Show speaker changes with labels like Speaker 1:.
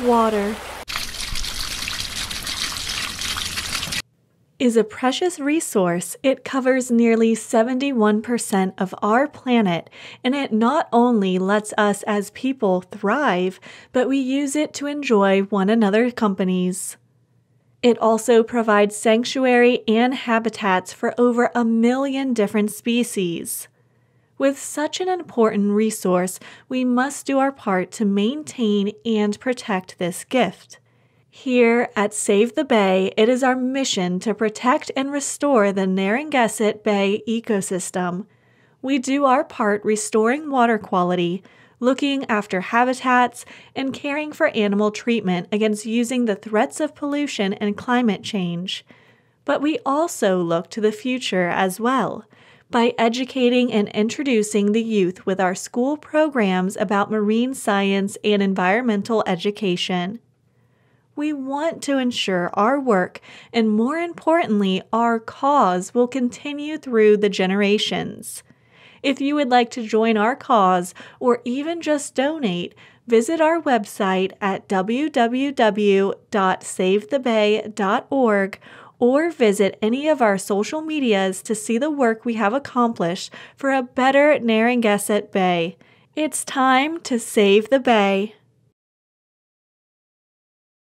Speaker 1: Water is a precious resource. It covers nearly 71% of our planet, and it not only lets us as people thrive, but we use it to enjoy one another's companies. It also provides sanctuary and habitats for over a million different species. With such an important resource, we must do our part to maintain and protect this gift. Here at Save the Bay, it is our mission to protect and restore the Narragansett Bay ecosystem. We do our part restoring water quality, looking after habitats, and caring for animal treatment against using the threats of pollution and climate change. But we also look to the future as well by educating and introducing the youth with our school programs about marine science and environmental education. We want to ensure our work, and more importantly, our cause, will continue through the generations. If you would like to join our cause or even just donate, visit our website at www.savethebay.org or visit any of our social medias to see the work we have accomplished for a better Narragansett Bay. It's time to save the bay.